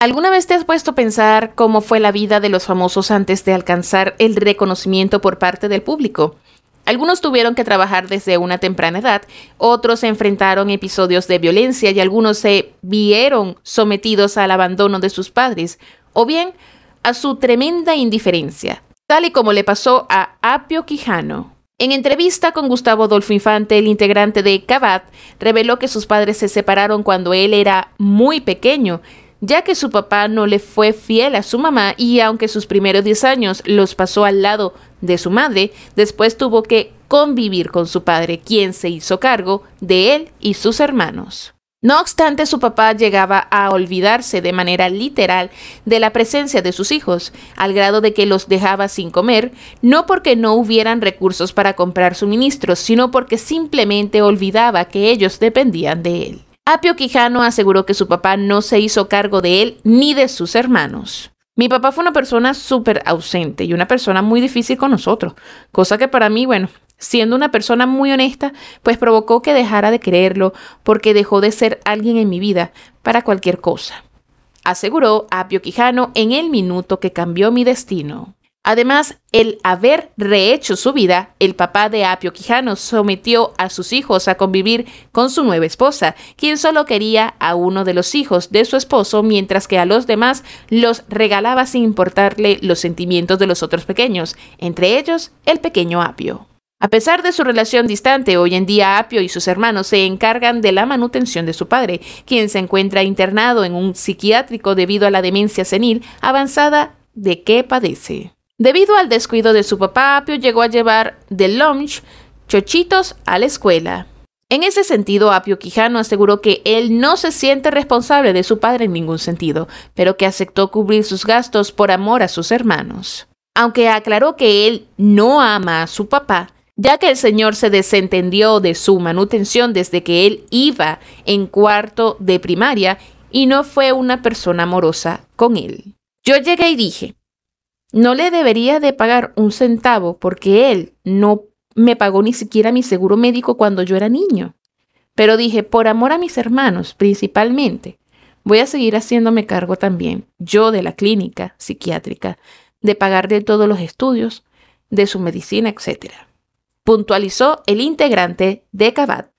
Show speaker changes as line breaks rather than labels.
¿Alguna vez te has puesto a pensar cómo fue la vida de los famosos antes de alcanzar el reconocimiento por parte del público? Algunos tuvieron que trabajar desde una temprana edad, otros se enfrentaron episodios de violencia y algunos se vieron sometidos al abandono de sus padres, o bien a su tremenda indiferencia, tal y como le pasó a Apio Quijano. En entrevista con Gustavo Adolfo Infante, el integrante de Cabat reveló que sus padres se separaron cuando él era muy pequeño, ya que su papá no le fue fiel a su mamá y aunque sus primeros 10 años los pasó al lado de su madre, después tuvo que convivir con su padre, quien se hizo cargo de él y sus hermanos. No obstante, su papá llegaba a olvidarse de manera literal de la presencia de sus hijos, al grado de que los dejaba sin comer, no porque no hubieran recursos para comprar suministros, sino porque simplemente olvidaba que ellos dependían de él. Apio Quijano aseguró que su papá no se hizo cargo de él ni de sus hermanos. Mi papá fue una persona súper ausente y una persona muy difícil con nosotros, cosa que para mí, bueno, siendo una persona muy honesta, pues provocó que dejara de creerlo porque dejó de ser alguien en mi vida para cualquier cosa. Aseguró Apio Quijano en el minuto que cambió mi destino. Además, el haber rehecho su vida, el papá de Apio Quijano sometió a sus hijos a convivir con su nueva esposa, quien solo quería a uno de los hijos de su esposo, mientras que a los demás los regalaba sin importarle los sentimientos de los otros pequeños, entre ellos el pequeño Apio. A pesar de su relación distante, hoy en día Apio y sus hermanos se encargan de la manutención de su padre, quien se encuentra internado en un psiquiátrico debido a la demencia senil avanzada de que padece. Debido al descuido de su papá, Apio llegó a llevar de lunch chochitos a la escuela. En ese sentido, Apio Quijano aseguró que él no se siente responsable de su padre en ningún sentido, pero que aceptó cubrir sus gastos por amor a sus hermanos. Aunque aclaró que él no ama a su papá, ya que el señor se desentendió de su manutención desde que él iba en cuarto de primaria y no fue una persona amorosa con él. Yo llegué y dije, no le debería de pagar un centavo porque él no me pagó ni siquiera mi seguro médico cuando yo era niño. Pero dije, por amor a mis hermanos principalmente, voy a seguir haciéndome cargo también, yo de la clínica psiquiátrica, de pagar de todos los estudios, de su medicina, etc. Puntualizó el integrante de Cabat